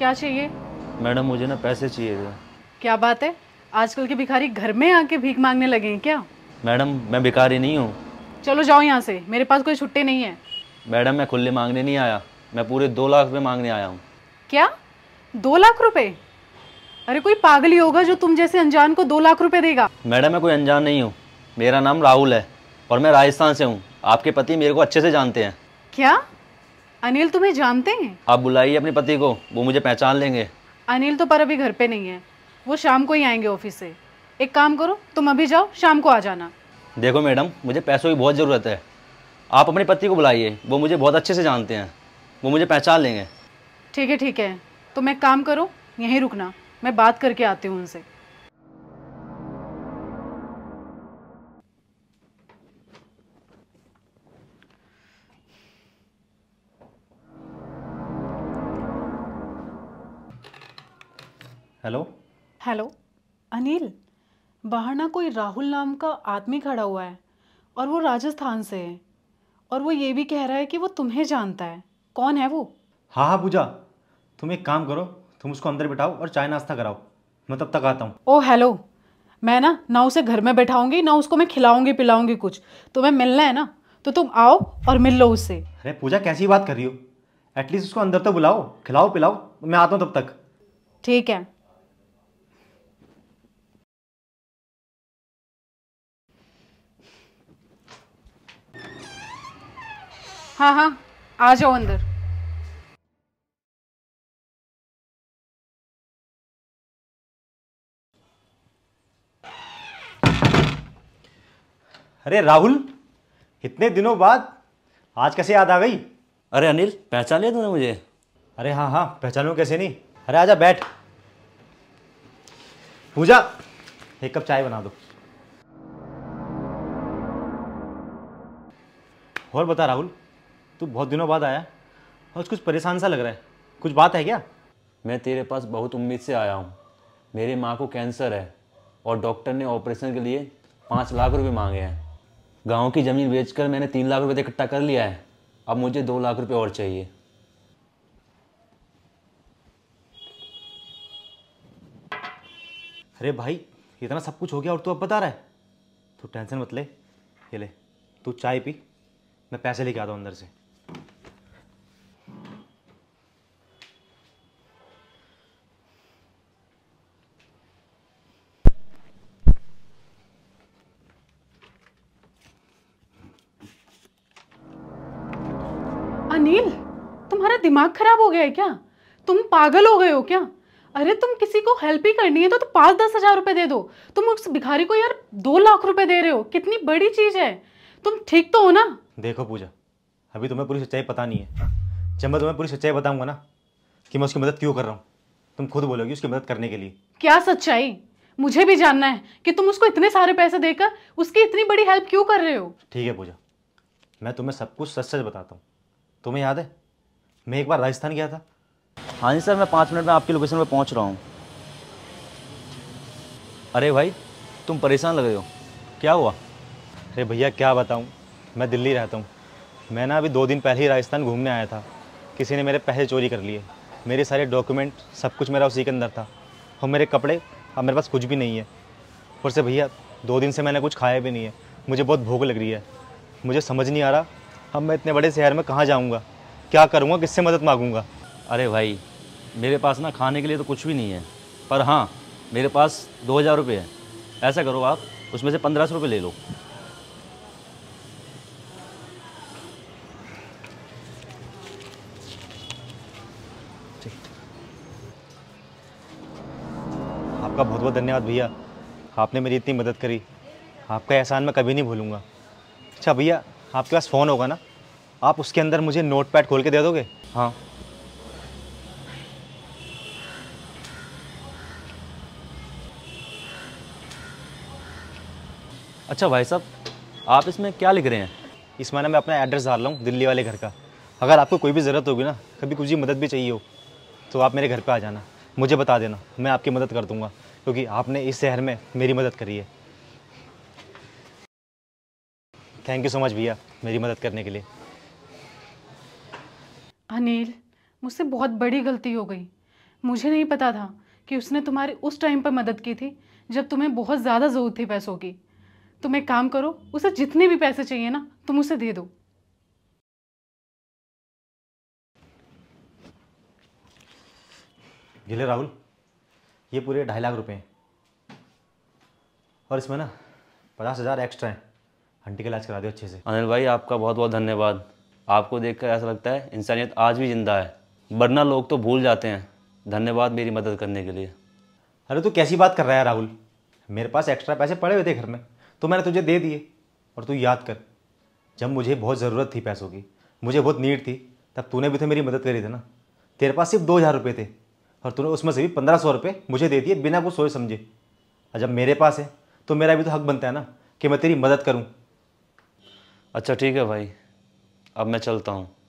क्या चाहिए मैडम मुझे ना पैसे चाहिए थे क्या बात है आजकल के भिखारी घर में आके भीख मांगने लगे हैं क्या मैडम मैं भिखारी नहीं हूँ चलो जाओ यहाँ से मेरे पास कोई छुट्टी नहीं है मैडम मैं खुले मांगने नहीं आया मैं पूरे दो लाख रूपए मांगने आया हूँ क्या दो लाख रुपए अरे कोई पागल ही होगा जो तुम जैसे अनजान को दो लाख रुपए देगा मैडम मैं कोई अनजान नहीं हूँ मेरा नाम राहुल है और मैं राजस्थान से हूँ आपके पति मेरे को अच्छे से जानते हैं क्या अनिल तुम्हें जानते हैं आप बुलाइए अपने पति को वो मुझे पहचान लेंगे अनिल तो पर अभी घर पे नहीं है वो शाम को ही आएंगे ऑफिस से एक काम करो तुम अभी जाओ शाम को आ जाना देखो मैडम मुझे पैसों की बहुत ज़रूरत है आप अपने पति को बुलाइए वो मुझे बहुत अच्छे से जानते हैं वो मुझे पहचान लेंगे ठीक है ठीक है तुम तो एक काम करो यहीं रुकना मैं बात करके आती हूँ उनसे हेलो हेलो अनिल बाहर ना कोई राहुल नाम का आदमी खड़ा हुआ है और वो राजस्थान से है और वो ये भी कह रहा है कि वो तुम्हें जानता है कौन है वो हाँ हाँ पूजा तुम एक काम करो तुम उसको अंदर बिठाओ और चाय नाश्ता कराओ मैं तब तक आता हूँ ओ हेलो मैं ना ना उसे घर में बैठाऊंगी ना उसको मैं खिलाऊंगी पिलाऊंगी कुछ तुम्हें मिलना है ना तो तुम आओ और मिल लो उससे अरे पूजा कैसी बात कर रही हो एटलीस्ट उसको अंदर तो बुलाओ खिलाओ पिलाओ मैं आता हूँ तब तक ठीक है हाँ हाँ आ जाओ अंदर अरे राहुल इतने दिनों बाद आज कैसे याद आ गई अरे अनिल पहचान लिया तूने मुझे अरे हाँ हाँ पहचानो कैसे नहीं अरे आजा बैठ पूजा एक कप चाय बना दो और बता राहुल तू बहुत दिनों बाद आया और कुछ परेशान सा लग रहा है कुछ बात है क्या मैं तेरे पास बहुत उम्मीद से आया हूँ मेरे माँ को कैंसर है और डॉक्टर ने ऑपरेशन के लिए पाँच लाख रुपए मांगे हैं गांव की ज़मीन बेचकर मैंने तीन लाख रुपए इकट्ठा कर लिया है अब मुझे दो लाख रुपए और चाहिए अरे भाई इतना सब कुछ हो गया और तू अब बता रहा है तू टेंशन मत ले ये ले तू चाय पी मैं पैसे लेके आता हूँ अंदर से दिमाग खराब हो गया है क्या तुम पागल हो गए हो क्या अरे तुम किसी को हेल्प ही करनी है तो तो पाँच दस हजार रुपये दे दो तुम उस भिखारी को यार दो लाख रुपए दे रहे हो कितनी बड़ी चीज़ है तुम ठीक तो हो ना देखो पूजा अभी तुम्हें पूरी सच्चाई पता नहीं है जब मैं तुम्हें पूरी सच्चाई बताऊंगा ना कि मैं उसकी मदद क्यों कर रहा हूँ तुम खुद बोलोगी उसकी मदद करने के लिए क्या सच्चाई मुझे भी जानना है कि तुम उसको इतने सारे पैसे देकर उसकी इतनी बड़ी हेल्प क्यों कर रहे हो ठीक है पूजा मैं तुम्हें सब कुछ सच सच बताता हूँ तुम्हें याद है मैं एक बार राजस्थान गया था हाँ जी सर मैं पाँच मिनट में आपकी लोकेशन पर पहुँच रहा हूँ अरे भाई तुम परेशान लग रहे हो क्या हुआ अरे भैया क्या बताऊँ मैं दिल्ली रहता हूँ मैं ना अभी दो दिन पहले ही राजस्थान घूमने आया था किसी ने मेरे पैसे चोरी कर लिए मेरे सारे डॉक्यूमेंट सब कुछ मेरा उसी के अंदर था और मेरे कपड़े अब मेरे पास कुछ भी नहीं है ऊपर से भैया दो दिन से मैंने कुछ खाया भी नहीं है मुझे बहुत भूख लग रही है मुझे समझ नहीं आ रहा अब मैं इतने बड़े शहर में कहाँ जाऊँगा क्या करूँगा किससे मदद मांगूंगा अरे भाई मेरे पास ना खाने के लिए तो कुछ भी नहीं है पर हाँ मेरे पास दो हज़ार रुपये है ऐसा करो आप उसमें से पंद्रह सौ रुपये ले लो आपका बहुत बहुत धन्यवाद भैया आपने मेरी इतनी मदद करी आपका एहसान मैं कभी नहीं भूलूँगा अच्छा भैया आपके पास फ़ोन होगा ना आप उसके अंदर मुझे नोटपैड खोल के दे दोगे हाँ अच्छा भाई साहब आप इसमें क्या लिख रहे हैं इस महीने मैं अपना एड्रेस डाल रहा हूँ दिल्ली वाले घर का अगर आपको कोई भी ज़रूरत होगी ना कभी कुछ भी मदद भी चाहिए हो तो आप मेरे घर पे आ जाना मुझे बता देना मैं आपकी मदद कर दूँगा क्योंकि आपने इस शहर में मेरी मदद करी है थैंक यू सो मच भैया मेरी मदद करने के लिए अनिल मुझसे बहुत बड़ी गलती हो गई मुझे नहीं पता था कि उसने तुम्हारी उस टाइम पर मदद की थी जब तुम्हें बहुत ज़्यादा ज़रूरत थी पैसों की तुम एक काम करो उसे जितने भी पैसे चाहिए ना तुम उसे दे दो ये ले राहुल ये पूरे ढाई लाख रुपए हैं और इसमें ना पचास हज़ार एक्स्ट्रा हैं हंटी का इलाज करा दो अच्छे से अनिल भाई आपका बहुत बहुत धन्यवाद आपको देखकर ऐसा लगता है इंसानियत आज भी ज़िंदा है वरना लोग तो भूल जाते हैं धन्यवाद मेरी मदद करने के लिए अरे तू कैसी बात कर रहा है राहुल मेरे पास एक्स्ट्रा पैसे पड़े हुए थे घर में तो मैंने तुझे दे दिए और तू याद कर जब मुझे बहुत ज़रूरत थी पैसों की मुझे बहुत नीड थी तब तूने भी तो मेरी मदद करी थी ना तेरे पास सिर्फ दो हज़ार रुपये थे और तूने उसमें से भी पंद्रह सौ रुपये मुझे दे दिए बिना कुछ सोच समझे और जब मेरे पास है तो मेरा भी तो हक बनता है ना कि मैं तेरी मदद करूँ अच्छा ठीक है भाई अब मैं चलता हूँ